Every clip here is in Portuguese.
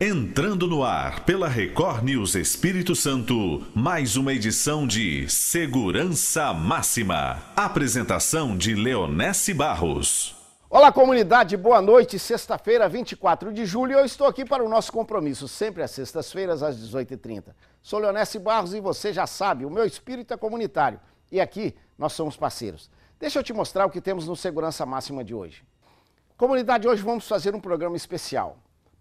Entrando no ar pela Record News Espírito Santo, mais uma edição de Segurança Máxima. Apresentação de Leonesse Barros. Olá, comunidade, boa noite. Sexta-feira, 24 de julho, eu estou aqui para o nosso compromisso, sempre às sextas-feiras, às 18h30. Sou Leonesse Barros e você já sabe, o meu espírito é comunitário e aqui nós somos parceiros. Deixa eu te mostrar o que temos no Segurança Máxima de hoje. Comunidade, hoje vamos fazer um programa especial.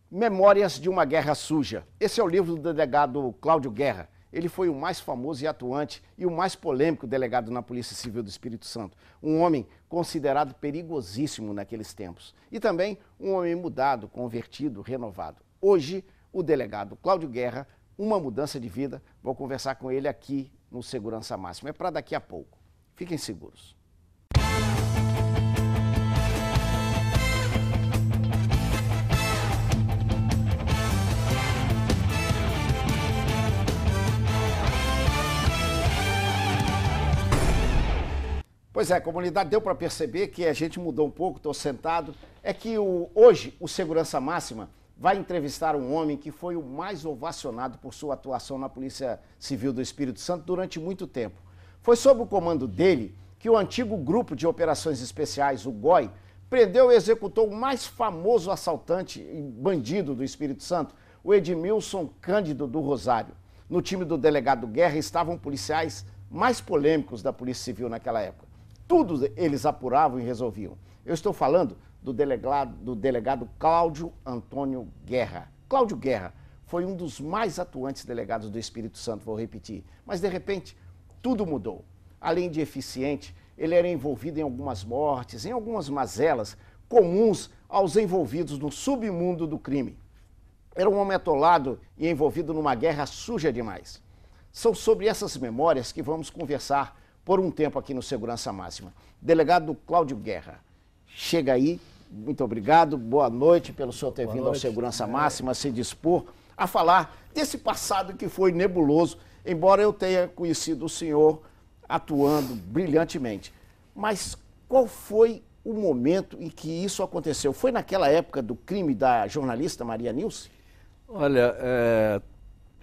Memórias de uma Guerra Suja. Esse é o livro do delegado Cláudio Guerra. Ele foi o mais famoso e atuante e o mais polêmico delegado na Polícia Civil do Espírito Santo. Um homem considerado perigosíssimo naqueles tempos. E também um homem mudado, convertido, renovado. Hoje, o delegado Cláudio Guerra, uma mudança de vida. Vou conversar com ele aqui no Segurança Máxima. É para daqui a pouco. Fiquem seguros. Pois é, a comunidade, deu para perceber que a gente mudou um pouco, estou sentado. É que o, hoje o Segurança Máxima vai entrevistar um homem que foi o mais ovacionado por sua atuação na Polícia Civil do Espírito Santo durante muito tempo. Foi sob o comando dele que o antigo Grupo de Operações Especiais, o GOI, prendeu e executou o mais famoso assaltante e bandido do Espírito Santo, o Edmilson Cândido do Rosário. No time do delegado Guerra estavam policiais mais polêmicos da Polícia Civil naquela época. Tudo eles apuravam e resolviam. Eu estou falando do delegado, do delegado Cláudio Antônio Guerra. Cláudio Guerra foi um dos mais atuantes delegados do Espírito Santo, vou repetir. Mas, de repente, tudo mudou. Além de eficiente, ele era envolvido em algumas mortes, em algumas mazelas comuns aos envolvidos no submundo do crime. Era um homem atolado e envolvido numa guerra suja demais. São sobre essas memórias que vamos conversar por um tempo aqui no Segurança Máxima. Delegado Cláudio Guerra, chega aí, muito obrigado, boa noite pelo senhor ter boa vindo noite. ao Segurança é. Máxima se dispor a falar desse passado que foi nebuloso, embora eu tenha conhecido o senhor atuando brilhantemente. Mas qual foi o momento em que isso aconteceu? Foi naquela época do crime da jornalista Maria Nilce? Olha, é,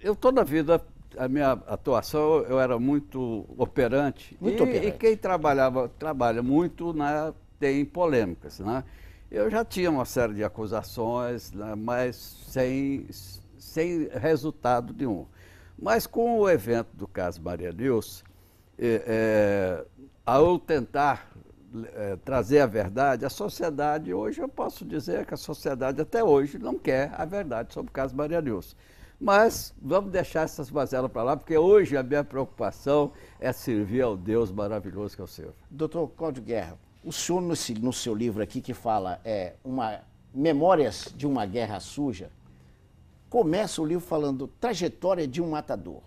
eu toda a vida a minha atuação, eu era muito operante. Muito e, operante. e quem trabalhava, trabalha muito, né, tem polêmicas, né? Eu já tinha uma série de acusações, né, mas sem, sem resultado nenhum. Mas com o evento do caso Maria Nilce, é, eh, é, eh, ao tentar é, trazer a verdade, a sociedade, hoje eu posso dizer que a sociedade até hoje não quer a verdade sobre o caso Maria Nilce. Mas vamos deixar essas mazelas para lá, porque hoje a minha preocupação é servir ao Deus maravilhoso que é o Senhor. Doutor Cláudio Guerra, o senhor, no, no seu livro aqui, que fala é, uma, Memórias de uma Guerra Suja, começa o livro falando Trajetória de um Matador.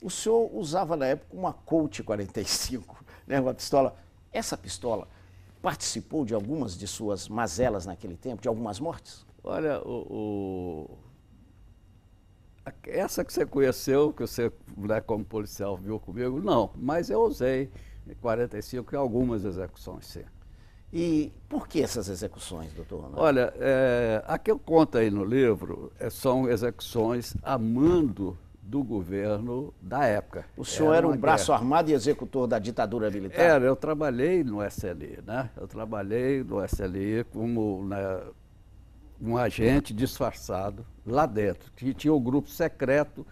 O senhor usava na época uma Colt 45, né, uma pistola. Essa pistola participou de algumas de suas mazelas naquele tempo, de algumas mortes? Olha, o, o essa que você conheceu, que você, né, como policial, viu comigo, não. Mas eu usei em 45 em algumas execuções, sim. E por que essas execuções, doutor? Olha, é, a que eu conto aí no livro é, são execuções a mando do governo da época. O senhor era, era um braço armado e executor da ditadura militar? Era, eu trabalhei no SLI, né? Eu trabalhei no SLI como né, um agente disfarçado lá dentro, que tinha o um grupo secreto,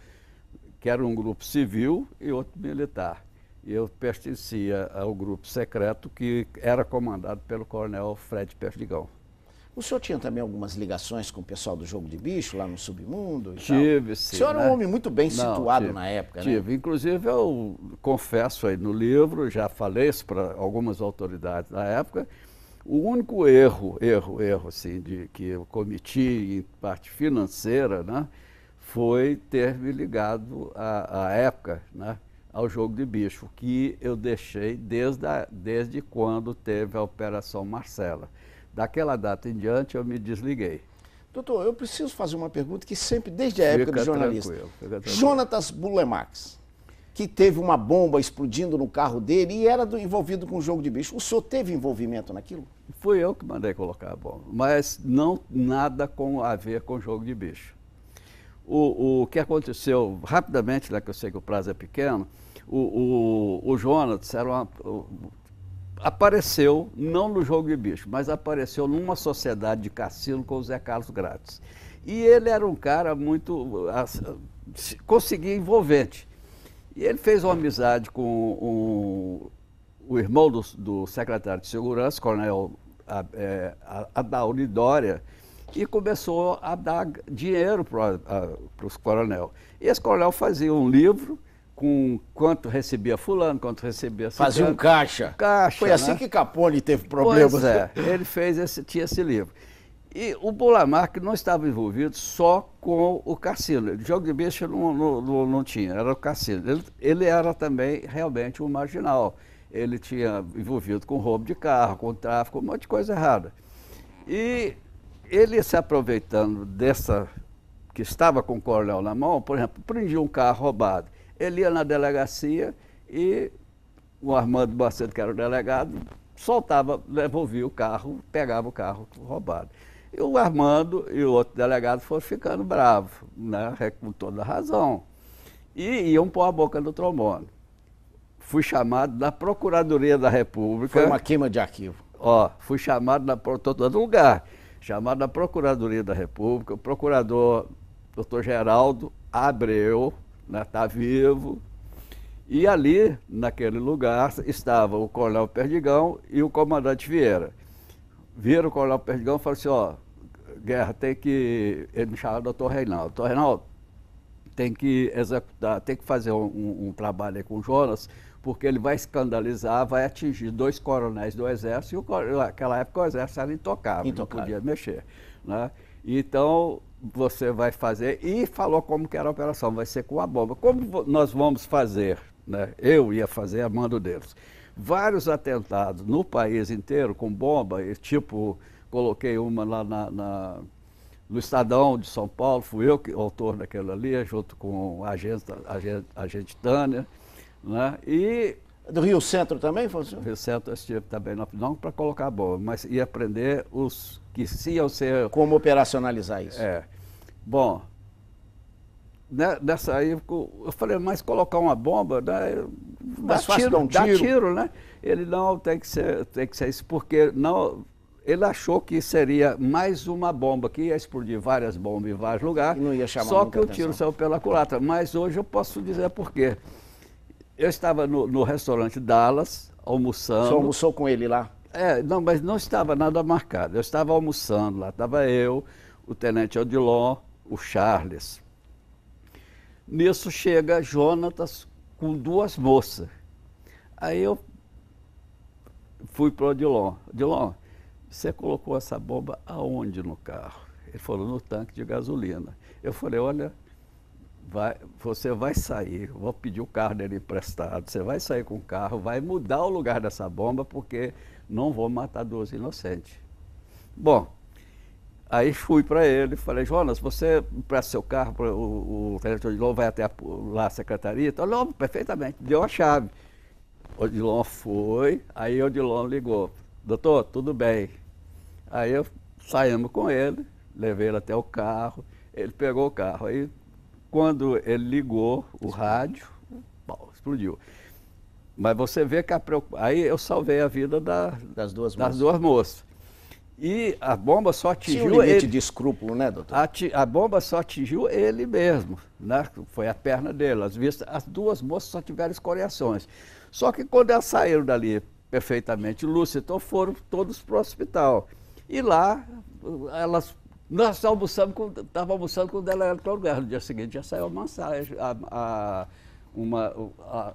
que era um grupo civil e outro militar. Eu pertencia ao grupo secreto que era comandado pelo coronel Fred Perdigão. O senhor tinha também algumas ligações com o pessoal do jogo de bicho lá no submundo? tive, tal. sim. O senhor né? era um né? homem muito bem Não, situado tive, na época, tive. né? Tive. Inclusive, eu confesso aí no livro, já falei isso para algumas autoridades da época, o único erro, erro, erro, assim, de, que eu cometi em parte financeira, né, foi ter me ligado à, época, né, ao jogo de bicho, que eu deixei desde, a, desde quando teve a Operação Marcela. Daquela data em diante, eu me desliguei. Doutor, eu preciso fazer uma pergunta que sempre, desde a época fica do jornalista. Tranquilo, tranquilo. Jonatas Bulemax, que teve uma bomba explodindo no carro dele e era do, envolvido com o jogo de bicho. O senhor teve envolvimento naquilo? Fui eu que mandei colocar a bola, mas não nada com a ver com jogo de bicho. O, o que aconteceu rapidamente, né, que eu sei que o prazo é pequeno, o, o, o Jonas era uma, o, apareceu, não no jogo de bicho, mas apareceu numa sociedade de cassino com o Zé Carlos Grátis. E ele era um cara muito. Ah, conseguia envolvente. E ele fez uma amizade com o irmão do, do, secretário de Segurança, Coronel é, Dória, e começou a dar dinheiro para os coronel. E esse coronel fazia um livro com quanto recebia fulano, quanto recebia ciclano. Fazia um caixa. Caixa. Foi assim né? que Capone teve problemas. Pois é, né? ele fez esse, tinha esse livro. E o Bulamark não estava envolvido só com o cassino. O jogo de bicho não, não, não, não tinha, era o cassino. Ele, ele era também realmente um marginal ele tinha envolvido com roubo de carro, com tráfico, um monte de coisa errada. E ele se aproveitando dessa que estava com o coronel na mão, por exemplo, prendia um carro roubado. Ele ia na delegacia e o Armando Macedo, que era o delegado, soltava, devolvia o carro, pegava o carro roubado. E o Armando e o outro delegado foram ficando bravos, né, com toda razão. E iam pôr a boca no trombone fui chamado da Procuradoria da República. Foi uma queima de arquivo. Ó, fui chamado na todo lugar. Chamado da Procuradoria da República, o procurador Dr Geraldo Abreu, está né, vivo. E ali, naquele lugar, estava o coronel Perdigão e o comandante Vieira. Viram o coronel Perdigão e falaram assim, ó, Guerra, tem que... Ele me chamava Dr Reinaldo. Dr Reinaldo, tem que executar, tem que fazer um, um, um trabalho aí com o Jonas porque ele vai escandalizar, vai atingir dois coronéis do exército, e naquela época o exército era intocável, intocável. não podia mexer. Né? Então, você vai fazer, e falou como que era a operação, vai ser com a bomba. Como nós vamos fazer? Né? Eu ia fazer a mando deles. Vários atentados no país inteiro com bomba, tipo, coloquei uma lá na, na no Estadão de São Paulo, fui eu que autor daquela ali, junto com a agente, agente, a agente Tânia. Né? E do Rio Centro também, funcionou assim? Rio Centro estive também, não para colocar bomba, mas ia aprender os que se iam ser... Como operacionalizar isso. É. Bom, né, nessa aí eu falei, mas colocar uma bomba, né, mas é, dá, tiro, um dá tiro. tiro, né? Ele não, tem que ser, tem que ser isso, porque não... Ele achou que seria mais uma bomba, que ia explodir várias bombas em vários lugares. não ia chamar Só que o atenção. tiro saiu pela culatra. Mas hoje eu posso dizer por quê. Eu estava no, no restaurante Dallas, almoçando. Você almoçou com ele lá? É, não, mas não estava nada marcado. Eu estava almoçando lá, estava eu, o tenente Odilon, o Charles. Nisso chega Jonatas com duas moças. Aí eu fui para o Odilon. Odilon, você colocou essa bomba aonde no carro? Ele falou, no tanque de gasolina. Eu falei, olha, vai, você vai sair, vou pedir o carro dele emprestado, você vai sair com o carro, vai mudar o lugar dessa bomba, porque não vou matar duas inocentes. Bom, aí fui para ele, falei, Jonas, você empresta seu carro, pra, o, o de Odilon vai até a, lá a secretaria? Ele falou, perfeitamente, deu a chave. Odilon foi, aí Odilon ligou, doutor, tudo bem. Aí eu saímos com ele, levei ele até o carro, ele pegou o carro, aí quando ele ligou o rádio, bom, explodiu. Mas você vê que a preocupação. Aí eu salvei a vida da, das, duas, das moças. duas moças. E a bomba só atingiu. Tinha um limite ele, de escrúpulo, né, doutor? A, a, bomba só atingiu ele mesmo. Né? Foi a perna dele. As, vistas, as duas moças só tiveram escoriações. Só que quando elas saíram dali perfeitamente lúcidas, então foram todos para o hospital. E lá elas nós almoçamos, estava almoçando quando ela era lugar. No dia seguinte já saiu a mensagem, a, uma, a,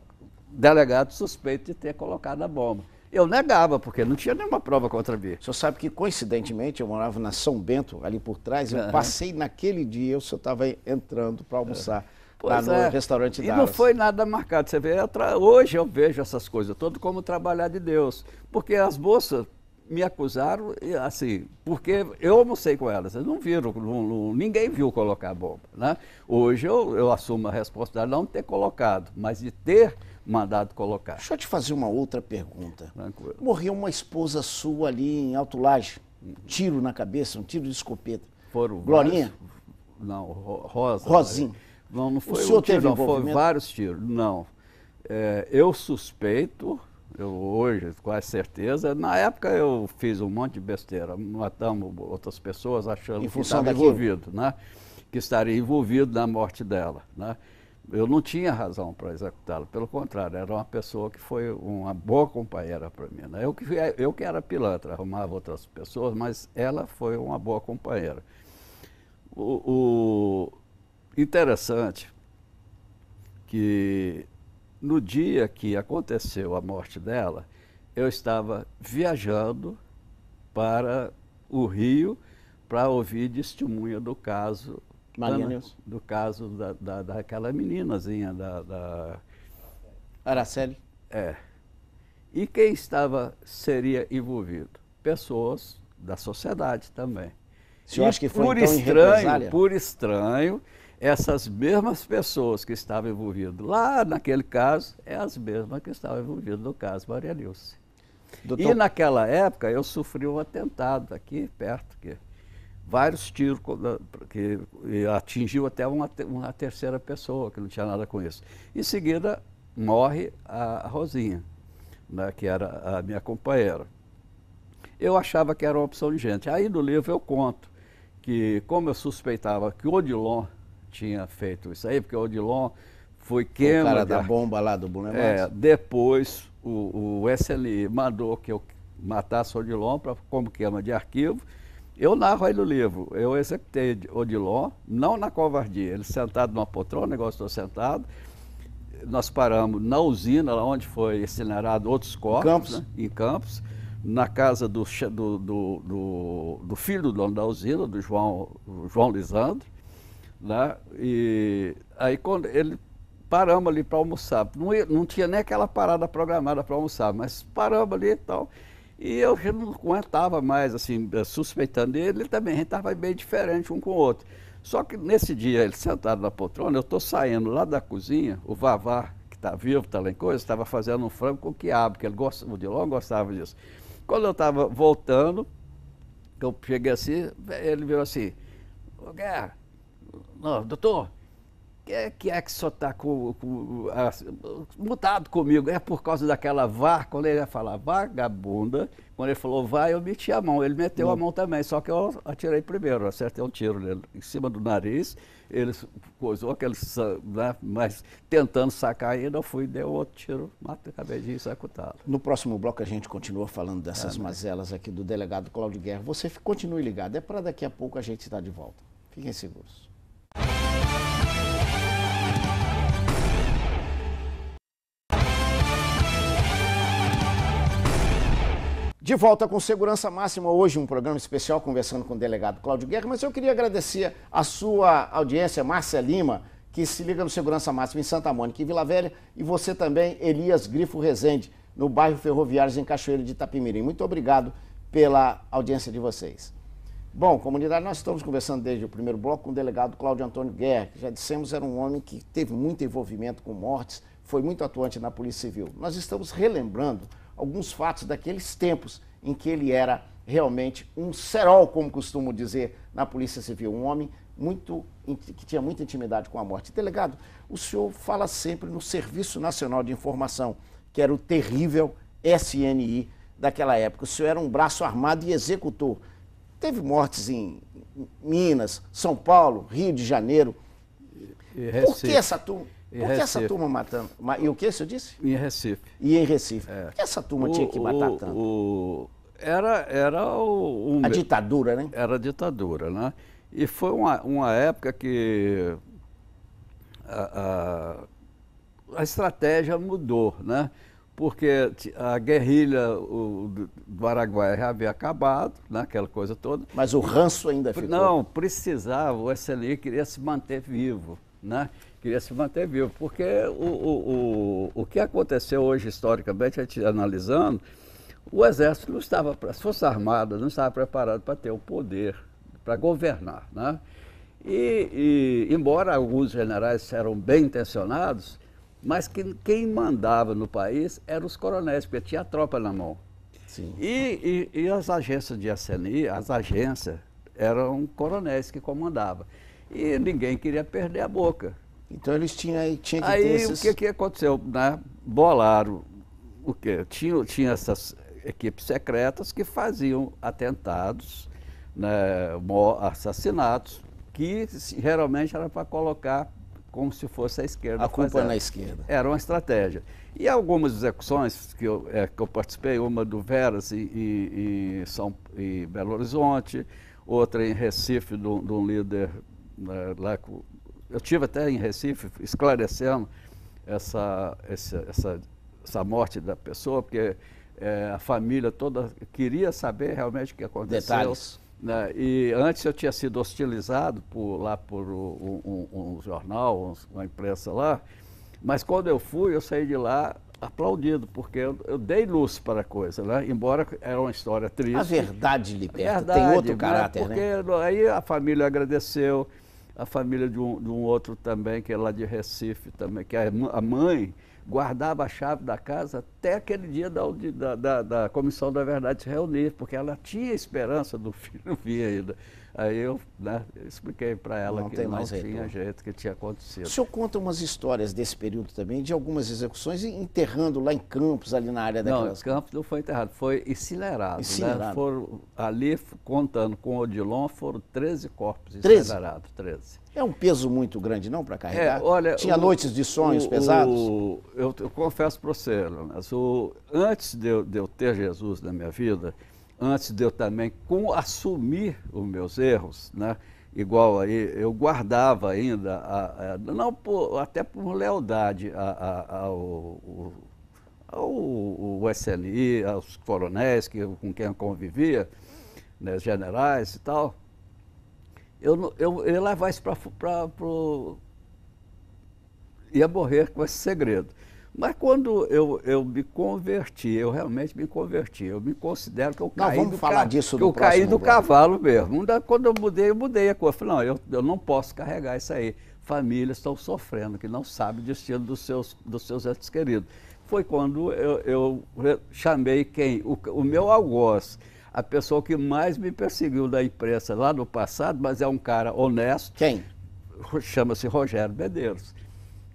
delegado suspeito de ter colocado a bomba. Eu negava, porque não tinha nenhuma prova contra mim. O senhor sabe que, coincidentemente, eu morava na São Bento, ali por trás, eu uhum. passei naquele dia, eu só estava entrando para almoçar. Uhum. lá no restaurante é. restaurante E não foi nada marcado. Você vê, hoje eu vejo essas coisas todas como trabalhar de Deus. Porque as moças me acusaram, assim, porque eu almocei com elas vocês não viram, não, não, ninguém viu colocar a bomba, né? Hoje eu, eu assumo a responsabilidade de não ter colocado, mas de ter mandado colocar. Deixa eu te fazer uma outra pergunta. Tranquilo. Morreu uma esposa sua ali em Alto Laje, uhum. tiro na cabeça, um tiro de escopeta. Foram Glorinha? Vários, não, Rosa. Rosinha. Não, não foi o senhor um tiro, não, foram vários tiros. Não, é, eu suspeito eu, hoje, quase certeza. Na época eu fiz um monte de besteira. Matamos outras pessoas achando que estava envolvido, né? Que estaria envolvido na morte dela, né? Eu não tinha razão para executá-la, pelo contrário, era uma pessoa que foi uma boa companheira para mim. Né? Eu, que, eu que era pilantra, arrumava outras pessoas, mas ela foi uma boa companheira. O, o interessante que no dia que aconteceu a morte dela, eu estava viajando para o Rio para ouvir testemunha do caso Maria Ana, do caso da, da, daquela meninazinha da, da Araceli. É. E quem estava seria envolvido? Pessoas da sociedade também. O senhor e acha que foi por então estranho, por estranho, essas mesmas pessoas que estavam envolvidas lá naquele caso, é as mesmas que estavam envolvidas no caso Maria Nilce. Doutor... E naquela época eu sofri um atentado aqui perto, que vários tiros que atingiu até uma, uma terceira pessoa, que não tinha nada com isso. Em seguida, morre a Rosinha, né, que era a minha companheira. Eu achava que era uma opção de gente. Aí no livro eu conto que, como eu suspeitava que Odilon tinha feito isso aí, porque o Odilon foi quem. O cara da bomba lá do Bulevar. É, é depois o, o SLI mandou que eu matasse Odilon pra, como queima de arquivo. Eu narro aí no livro, eu executei Odilon, não na covardia, ele sentado numa poltrona, o negócio estou sentado. Nós paramos na usina, lá onde foi incinerado outros corpos, Campos. Né? em Campos, na casa do, do, do, do, filho do dono da usina, do João, João Lisandro. Né? E aí quando ele paramos ali para almoçar. Não, não tinha nem aquela parada programada para almoçar, mas paramos ali e tal. E eu já não aguentava mais, assim, suspeitando ele, ele também, a gente estava bem diferente um com o outro. Só que nesse dia, ele sentado na poltrona, eu estou saindo lá da cozinha, o Vavá, que está vivo, está lá em coisa, estava fazendo um frango com quiabo, que ele gosta, o Dilon gostava disso. Quando eu estava voltando, eu cheguei assim, ele virou assim, ô Guerra, doutor, que é que, é que só está com, com mutado comigo? É por causa daquela vá Quando ele ia falar vagabunda, quando ele falou vá eu meti a mão. Ele meteu Não. a hum. mão também, só que eu atirei primeiro, acertei um tiro nele, em cima do nariz. Ele coisou aquele, né, mas tentando sacar ainda, eu fui, deu outro tiro, matei, acabei de executá-lo. No próximo bloco a gente continua falando dessas é, mazelas aqui do delegado Cláudio Guerra. Você continue ligado, é para daqui a pouco a gente estar tá de volta. Fiquem seguros. De volta com Segurança Máxima, hoje um programa especial conversando com o delegado Cláudio Guerra, mas eu queria agradecer a sua audiência, Márcia Lima, que se liga no Segurança Máxima em Santa Mônica e Vila Velha, e você também, Elias Grifo Rezende, no bairro Ferroviários, em Cachoeira de Itapimirim. Muito obrigado pela audiência de vocês. Bom, comunidade, nós estamos conversando desde o primeiro bloco com o delegado Cláudio Antônio Guerra, que já dissemos era um homem que teve muito envolvimento com mortes, foi muito atuante na Polícia Civil. Nós estamos relembrando alguns fatos daqueles tempos em que ele era realmente um serol, como costumo dizer na Polícia Civil, um homem muito que tinha muita intimidade com a morte. Delegado, o senhor fala sempre no Serviço Nacional de Informação, que era o terrível SNI daquela época. O senhor era um braço armado e executor. Teve mortes em Minas, São Paulo, Rio de Janeiro. Por que essa turma? Por que essa turma matando? E o que você disse? Em Recife. E em Recife. É. Por que essa turma o, tinha que matar o, tanto? O... Era, era o, A ditadura, né? Era a ditadura, né? E foi uma, uma época que a, a, a estratégia mudou, né? Porque a guerrilha o, do Araguaia já havia acabado, né? aquela coisa toda. Mas o ranço ainda ficou? Não, precisava, o SLI queria se manter vivo, né? queria se manter vivo, porque o, o, o, o que aconteceu hoje historicamente, a gente analisando, o exército não estava, as forças armadas não estava preparado para ter o poder, para governar, né? E, e, embora alguns generais eram bem intencionados, mas quem, quem mandava no país eram os coronéis, porque tinha a tropa na mão. E, e, e, as agências de SNI, as agências, eram coronéis que comandavam. E ninguém queria perder a boca. Então eles tinham, tinham que aí, ter esses... o que, que aconteceu? Né? Bolaram o quê? Tinha, tinha essas equipes secretas que faziam atentados, né, assassinatos, que geralmente era para colocar como se fosse a esquerda. A culpa na esquerda. Era uma estratégia. E algumas execuções que eu, é, que eu participei, uma do Veras em, em, em, São, em Belo Horizonte, outra em Recife, de um líder né, lá com eu tive até em Recife esclarecendo essa, essa, essa, essa morte da pessoa, porque é, a família toda queria saber realmente o que aconteceu. Detalhes. Né? E antes eu tinha sido hostilizado por, lá por um, um, um jornal, uma imprensa lá, mas quando eu fui, eu saí de lá aplaudido, porque eu, eu, dei luz para a coisa, né? Embora era uma história triste. A verdade liberta, verdade, tem outro né? caráter, né? Porque né? aí a família agradeceu, a família de um, de um outro também, que é lá de Recife também, que a mãe guardava a chave da casa até aquele dia da, da, da, da Comissão da Verdade se reunir, porque ela tinha esperança do filho vir ainda. Aí eu, né, eu expliquei para ela não que tem não tinha retorno. jeito, que tinha acontecido. O senhor conta umas histórias desse período também, de algumas execuções, enterrando lá em Campos, ali na área daquelas... Não, Campos não foi enterrado, foi incinerado. Né? incinerado. Né? Foram, ali, contando com o Odilon, foram 13 corpos incinerados. 13? É um peso muito grande, não, para carregar? É, olha, Tinha o, noites de sonhos o, pesados? O, eu, eu, confesso para você, Leonardo, antes de eu, de eu ter Jesus na minha vida, antes de eu também com, assumir os meus erros, né? igual aí, eu guardava ainda, a, a, não por, até por lealdade a, ao, ao, ao, SNI, aos coronéis que, com quem eu convivia, né, generais e tal, eu, eu, eu ia levar isso para. Ia morrer com esse segredo. Mas quando eu, eu me converti, eu realmente me converti, eu me considero que eu caí não, vamos do falar ca... disso que eu caí do bloco. cavalo mesmo. Quando eu mudei, eu mudei a coisa. Eu falei, não, eu, eu não posso carregar isso aí. Famílias estão sofrendo, que não sabem o destino dos seus, dos seus entes queridos. Foi quando eu, eu chamei quem? O, o meu algoz, a pessoa que mais me perseguiu da imprensa lá no passado, mas é um cara honesto. Quem? Chama-se Rogério Medeiros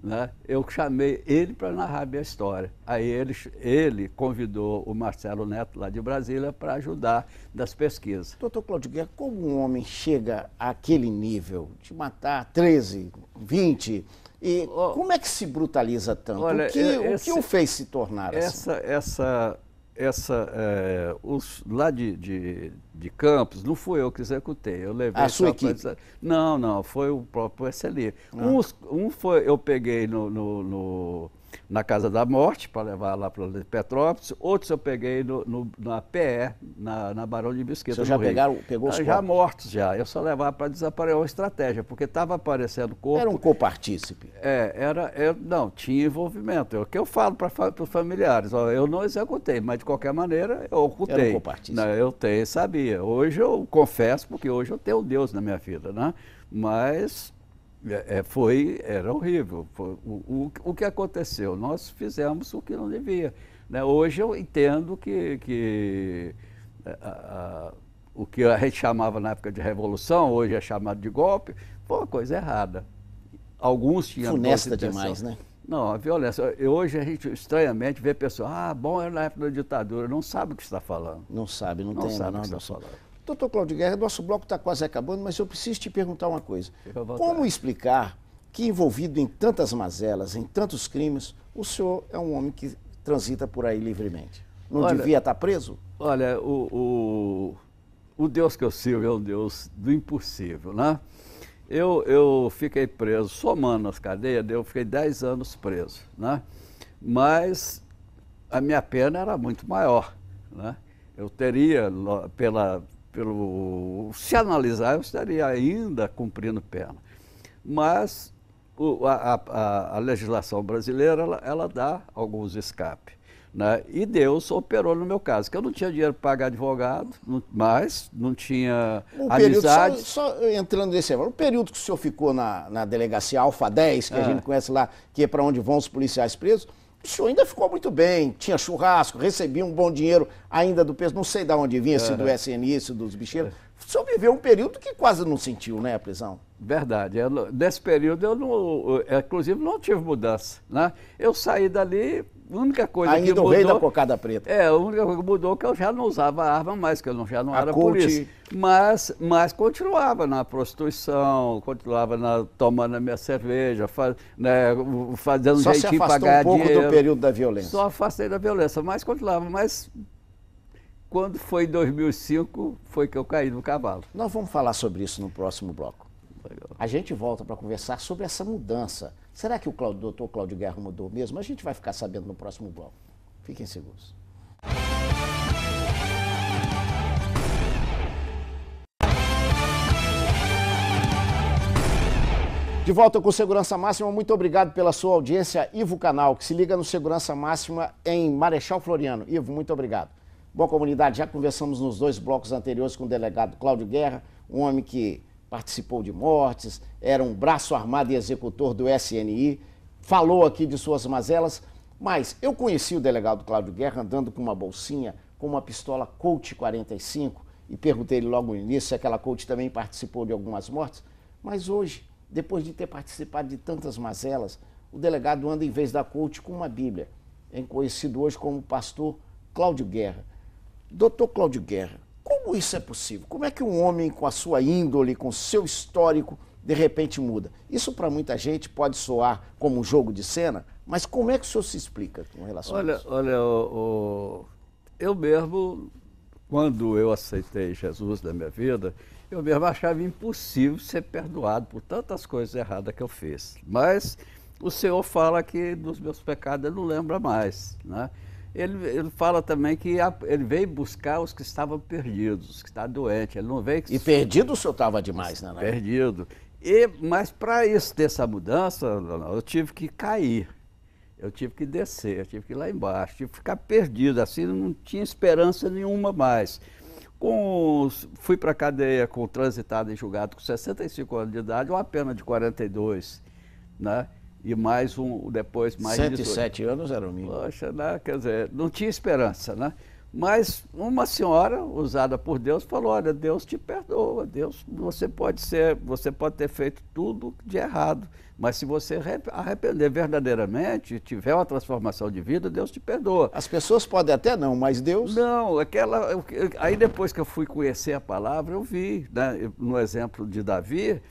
né, eu chamei ele para narrar a minha história. Aí ele, ele convidou o Marcelo Neto, lá de Brasília, para ajudar nas pesquisas. Doutor Claudio Guerra, como um homem chega àquele nível de matar 13, 20... E oh, como é que se brutaliza tanto? Olha, o, que, esse, o, que o fez se tornar essa, assim? Essa, essa, é, os, lá de, de, de, Campos, não fui eu que executei. Eu levei a sua equipe? Não, não, foi o próprio SLI. Ah. Um, um foi, eu peguei no, no, no na Casa da Morte, para levar lá para Petrópolis. Outros eu peguei no, no, na PE, na, na Barão de Bisqueta. Você já Rio. pegaram, pegou os Já corpos. mortos, já. Eu só levava para desaparecer uma estratégia, porque estava aparecendo corpo. Era um copartícipe. É, era. Eu, não, tinha envolvimento. É o que eu falo para os familiares. Ó, eu não executei, mas de qualquer maneira eu ocultei. Era um copartícipe. Não, eu tenho, sabia. Hoje eu confesso, porque hoje eu tenho Deus na minha vida, né? Mas é, é, foi, era horrível. Foi, o, o, o que aconteceu? Nós fizemos o que não devia. Né? Hoje eu entendo que, que é, a, a, o que a gente chamava na época de revolução, hoje é chamado de golpe, foi uma coisa errada. Alguns tinham. Funesta demais, né? Não, a violência. Hoje a gente estranhamente vê pessoas, ah, bom, era é na época da ditadura, não sabe o que está falando. Não sabe, não, não tem sabe a menor Doutor Cláudio Guerra, nosso bloco está quase acabando, mas eu preciso te perguntar uma coisa. Como explicar que, envolvido em tantas mazelas, em tantos crimes, o senhor é um homem que transita por aí livremente? Não olha, devia estar tá preso? Olha, o, o, o Deus que eu sirvo é o Deus do impossível, né? Eu, eu fiquei preso, somando as cadeias, eu fiquei 10 anos preso, né? Mas a minha pena era muito maior, né? Eu teria, pela pelo se analisar, eu estaria ainda cumprindo pena. Mas o, a, a, a, legislação brasileira ela, ela dá alguns escapes. Né? E Deus operou no meu caso, que eu não tinha dinheiro para pagar advogado, não, mas não tinha um amizade. Só, só, entrando nesse o período que o senhor ficou na, na delegacia Alfa 10, que é. a gente conhece lá, que é para onde vão os policiais presos, isso ainda ficou muito bem. Tinha churrasco, recebia um bom dinheiro ainda do peso, não sei de onde vinha, se do SNI, se dos bicheiros. É. O senhor viveu um período que quase não sentiu, né, a prisão? Verdade. Eu, nesse período eu não, eu, inclusive, não tive mudança. Né? Eu saí dali a única coisa Ainda que mudou... Ainda o rei da cocada preta. É, a única coisa que mudou é que eu já não usava arma mais, que eu já não a era coach... polícia. Mas, mas continuava na prostituição, continuava na, tomando a minha cerveja, faz, né, fazendo Só jeitinho para ganhar um pouco do período da violência. Só afastei da violência, mas continuava. Mas quando foi em 2005, foi que eu caí no cavalo. Nós vamos falar sobre isso no próximo bloco. A gente volta para conversar sobre essa mudança Será que o doutor Cláudio Guerra mudou mesmo? A gente vai ficar sabendo no próximo bloco. Fiquem seguros. De volta com Segurança Máxima, muito obrigado pela sua audiência. Ivo Canal, que se liga no Segurança Máxima em Marechal Floriano. Ivo, muito obrigado. Boa comunidade, já conversamos nos dois blocos anteriores com o delegado Cláudio Guerra, um homem que participou de mortes, era um braço armado e executor do SNI, falou aqui de suas mazelas, mas eu conheci o delegado Cláudio Guerra andando com uma bolsinha, com uma pistola Colt 45, e perguntei logo no início se aquela Colt também participou de algumas mortes, mas hoje, depois de ter participado de tantas mazelas, o delegado anda em vez da Colt com uma Bíblia, é conhecido hoje como pastor Cláudio Guerra. Doutor Cláudio Guerra, como isso é possível? Como é que um homem com a sua índole, com o seu histórico, de repente muda? Isso para muita gente pode soar como um jogo de cena, mas como é que o senhor se explica com relação olha, a isso? Olha, o, o, eu mesmo, quando eu aceitei Jesus na minha vida, eu mesmo achava impossível ser perdoado por tantas coisas erradas que eu fiz. Mas o Senhor fala que dos meus pecados ele não lembra mais, né? Ele, ele fala também que a, ele veio buscar os que estavam perdidos, os que estavam doentes. Ele não veio. Que... E perdido o senhor estava demais, né, né? Perdido. E, mas para isso ter essa mudança, eu tive que cair. Eu tive que descer, eu tive que ir lá embaixo, tive que ficar perdido, assim, não tinha esperança nenhuma mais. Com, fui para a cadeia com transitado e julgado com 65 anos de idade, uma pena de 42, né? e mais um depois mais 107 anos era o mínimo. Poxa, né? quer dizer, não tinha esperança, né? Mas uma senhora usada por Deus falou: "Olha, Deus te perdoa, Deus, você pode ser, você pode ter feito tudo de errado, mas se você arrepender verdadeiramente, tiver uma transformação de vida, Deus te perdoa". As pessoas podem até não, mas Deus Não, aquela aí depois que eu fui conhecer a palavra, eu vi, né, no exemplo de Davi,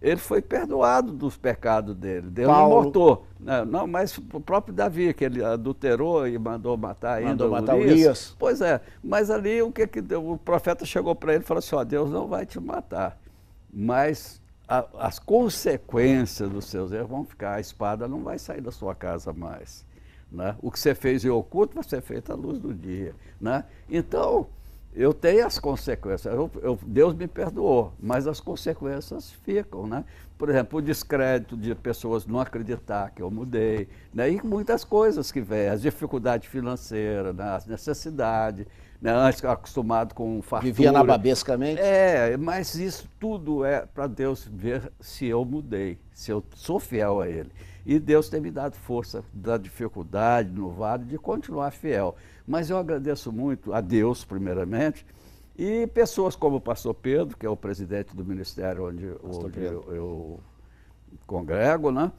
ele foi perdoado dos pecados dele. Deus Paulo. não mortou. Não, mas o próprio Davi, que ele adulterou e mandou matar ainda mandou matar Urias. Urias. Pois é, mas ali o que, que deu? o profeta chegou para ele e falou assim: ó, Deus não vai te matar, mas a, as consequências dos seus erros vão ficar. A espada não vai sair da sua casa mais. Né? O que você fez em oculto vai ser feito à luz do dia. Né? Então, eu tenho as consequências. Eu, eu, Deus me perdoou, mas as consequências ficam, né? Por exemplo, o descrédito de pessoas não acreditar que eu mudei, né? E muitas coisas que vêm, as dificuldades financeiras, né? as necessidades, né? antes acostumado com fartura. Vivia mente. É, mas isso tudo é para Deus ver se eu mudei, se eu sou fiel a Ele. E Deus tem me dado força da dificuldade, no vale, de continuar fiel. Mas eu agradeço muito a Deus, primeiramente, e pessoas como o pastor Pedro, que é o presidente do ministério onde, onde eu, eu congrego, né?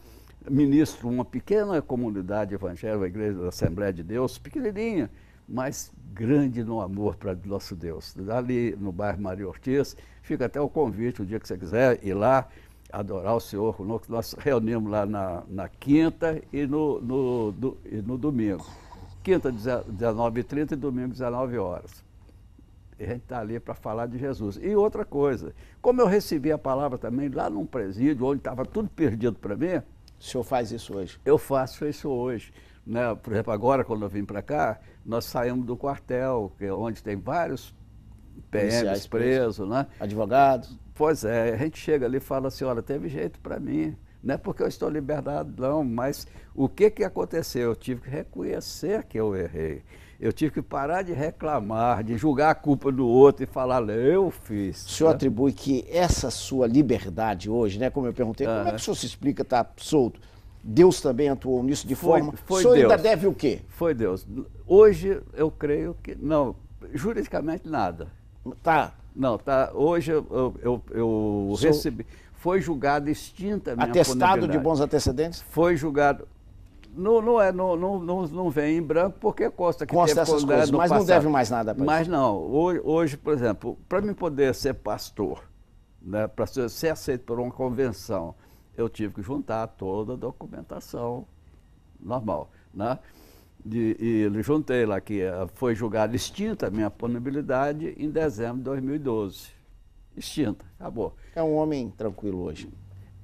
ministro uma pequena comunidade evangélica, a Igreja da Assembleia de Deus, pequenininha, mas grande no amor para nosso Deus. Ali no bairro Maria Ortiz, fica até o convite, o dia que você quiser ir lá, adorar o Senhor conosco. Nós reunimos lá na, na quinta e no, no, do, e no domingo. Quinta, 19h30 e domingo, 19 horas. E a gente está ali para falar de Jesus. E outra coisa, como eu recebi a palavra também lá num presídio, onde estava tudo perdido para mim. O senhor faz isso hoje? Eu faço isso hoje. Né? Por exemplo, agora, quando eu vim para cá, nós saímos do quartel, que é onde tem vários PMs presos, preso, né? advogados. Pois é, a gente chega ali e fala assim: olha, teve jeito para mim não é porque eu estou liberado, não, mas o que, que aconteceu? Eu tive que reconhecer que eu errei. Eu tive que parar de reclamar, de julgar a culpa do outro e falar, eu fiz. O senhor né? atribui que essa sua liberdade hoje, né? Como eu perguntei, ah. como é que é. o senhor se explica estar tá solto? Deus também atuou nisso de foi, forma. Foi o senhor Deus. ainda deve o quê? Foi Deus. Hoje eu creio que. Não, juridicamente nada. Tá. Não, tá. Hoje eu, eu, eu, eu Sou... recebi. Foi julgada extinta a minha Atestado de bons antecedentes? Foi julgado. Não, não, é, não, não, não, não vem em branco porque consta que consta essas coisas, mas passado. não deve mais nada para Mas não, hoje, hoje, por exemplo, para me poder ser pastor, né, para ser, ser aceito por uma convenção, eu tive que juntar toda a documentação normal, né? De, e ele juntei lá que eh, foi julgada extinta a minha punibilidade em dezembro de 2012 extinta, acabou. É um homem tranquilo hoje.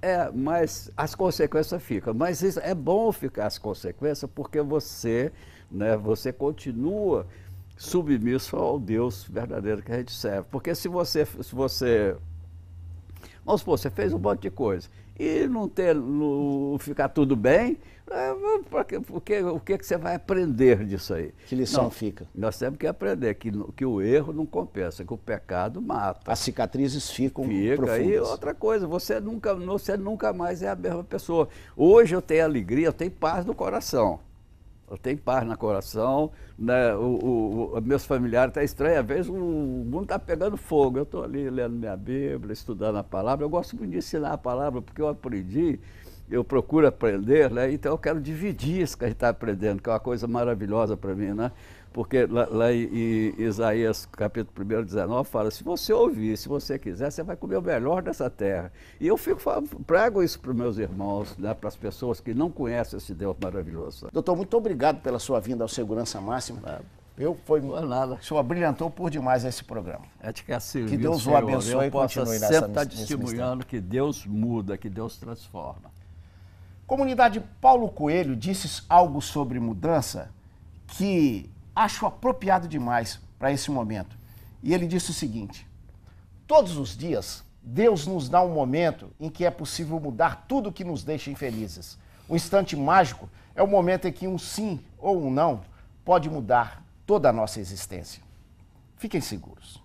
É, mas as consequências ficam. Mas isso, é bom ficar as consequências porque você, né, você continua submisso ao Deus verdadeiro que a gente serve. Porque se você, se você mas pô, você fez um monte de coisa. E não ter, não ficar tudo bem, é, porque, porque, o que, que você vai aprender disso aí? Que lição não, fica? Nós temos que aprender que, que o erro não compensa, que o pecado mata. As cicatrizes ficam Fica, profundas. E outra coisa, você nunca, você nunca mais é a mesma pessoa. Hoje eu tenho alegria, eu tenho paz no coração. Eu tenho paz no coração, né? o, o, o meus familiares até estranha vez, o mundo está pegando fogo. Eu estou ali lendo minha Bíblia, estudando a palavra. Eu gosto muito de ensinar a palavra, porque eu aprendi, eu procuro aprender, né? então eu quero dividir isso que a gente está aprendendo, que é uma coisa maravilhosa para mim. Né? Porque lá, lá em Isaías, capítulo 1, 19, fala: se você ouvir, se você quiser, você vai comer o melhor dessa terra. E eu fico prego isso para os meus irmãos, né, para as pessoas que não conhecem esse Deus maravilhoso. Doutor, muito obrigado pela sua vinda ao Segurança Máxima. Claro. Eu foi Não nada. O senhor brilhantou por demais esse programa. É de que, é Silvio, que Deus Senhor, o abençoe eu possa e continue nessa sempre tá estar testemunhando que Deus muda, que Deus transforma. Comunidade Paulo Coelho disse algo sobre mudança que acho apropriado demais para esse momento. E ele disse o seguinte: Todos os dias, Deus nos dá um momento em que é possível mudar tudo que nos deixa infelizes. O instante mágico é o momento em que um sim ou um não pode mudar toda a nossa existência. Fiquem seguros.